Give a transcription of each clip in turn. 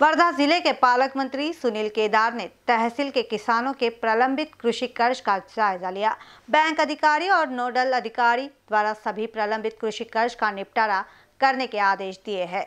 वर्धा जिले के पालक मंत्री सुनील केदार ने तहसील के किसानों के प्रलंबित कृषि कर्ज का जायजा लिया बैंक अधिकारी और नोडल अधिकारी द्वारा सभी प्रलंबित कृषि कर्ज का निपटारा करने के आदेश दिए हैं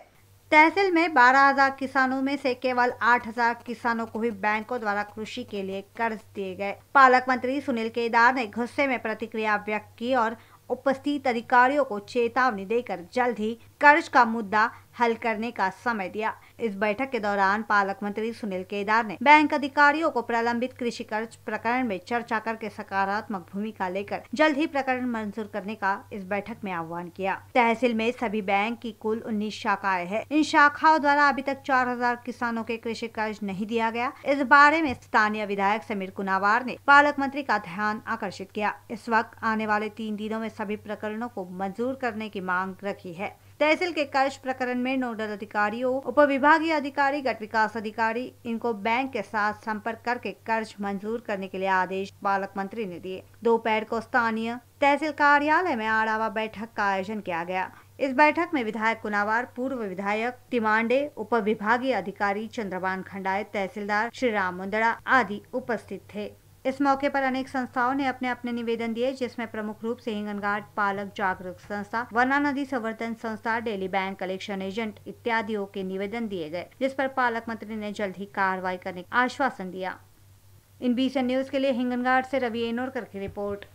तहसील में 12,000 किसानों में से केवल 8,000 किसानों को ही बैंकों द्वारा कृषि के लिए कर्ज दिए गए पालक मंत्री सुनील केदार ने गुस्से में प्रतिक्रिया व्यक्त की और उपस्थित अधिकारियों को चेतावनी देकर जल्द ही कर्ज का मुद्दा हल करने का समय दिया इस बैठक के दौरान पालक मंत्री सुनील केदार ने बैंक अधिकारियों को प्रलंबित कृषि कर्ज प्रकरण में चर्चा करके सकारात्मक भूमिका लेकर जल्द ही प्रकरण मंजूर करने का इस बैठक में आह्वान किया तहसील में सभी बैंक की कुल उन्नीस शाखाएं हैं इन शाखाओं द्वारा अभी तक चार हजार किसानों के कृषि कर्ज नहीं दिया गया इस बारे में स्थानीय विधायक समीर कुनावार ने पालक मंत्री का ध्यान आकर्षित किया इस वक्त आने वाले तीन दिनों में सभी प्रकरणों को मंजूर करने की मांग रखी है तहसील के कर्ज प्रकरण में नोडल अधिकारियों उप विभागीय अधिकारी गट विकास अधिकारी इनको बैंक के साथ संपर्क करके कर्ज मंजूर करने के लिए आदेश बालक मंत्री ने दिए दोपहर को स्थानीय तहसील कार्यालय में आड़ावा बैठक का आयोजन किया गया इस बैठक में विधायक कुनावार पूर्व विधायक तिमांडे उप विभागीय अधिकारी चंद्रवान खंडाए तहसीलदार श्री राम मुंदड़ा आदि उपस्थित थे इस मौके पर अनेक संस्थाओं ने अपने अपने निवेदन दिए जिसमें प्रमुख रूप से हिंगनघाट पालक जागरूक संस्था वना नदी संवर्धन संस्था डेली बैंक कलेक्शन एजेंट इत्यादियों के निवेदन दिए गए जिस पर पालक मंत्री ने जल्द ही कार्रवाई करने का आश्वासन दिया इन बीच न्यूज के लिए हिंगनघाट से रवि एनोरकर की रिपोर्ट